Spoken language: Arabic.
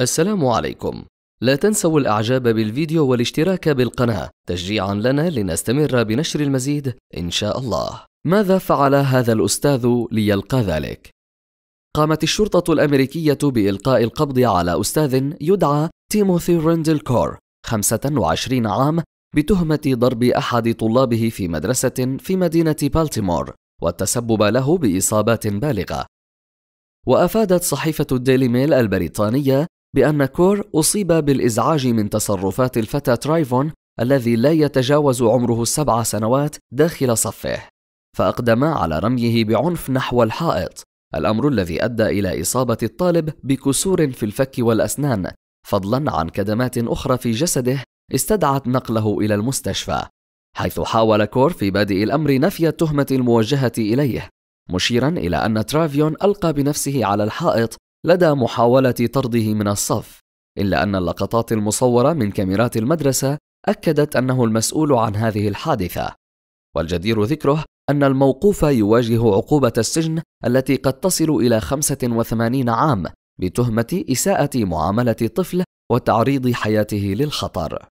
السلام عليكم لا تنسوا الاعجاب بالفيديو والاشتراك بالقناة تشجيعا لنا لنستمر بنشر المزيد ان شاء الله ماذا فعل هذا الاستاذ ليلقى ذلك؟ قامت الشرطة الأمريكية بإلقاء القبض على أستاذ يدعى تيموثي ريندل كور 25 عام بتهمة ضرب أحد طلابه في مدرسة في مدينة بالتيمور والتسبب له بإصابات بالغة وأفادت صحيفة الديلي ميل البريطانية بأن كور أصيب بالإزعاج من تصرفات الفتى ترايفون الذي لا يتجاوز عمره السبع سنوات داخل صفه، فأقدم على رميه بعنف نحو الحائط، الأمر الذي أدى إلى إصابة الطالب بكسور في الفك والأسنان، فضلاً عن كدمات أخرى في جسده استدعت نقله إلى المستشفى، حيث حاول كور في بادئ الأمر نفي التهمة الموجهة إليه، مشيراً إلى أن ترافيون ألقى بنفسه على الحائط لدى محاولة طرده من الصف، إلا أن اللقطات المصورة من كاميرات المدرسة أكدت أنه المسؤول عن هذه الحادثة، والجدير ذكره أن الموقوف يواجه عقوبة السجن التي قد تصل إلى 85 عام بتهمة إساءة معاملة طفل وتعريض حياته للخطر.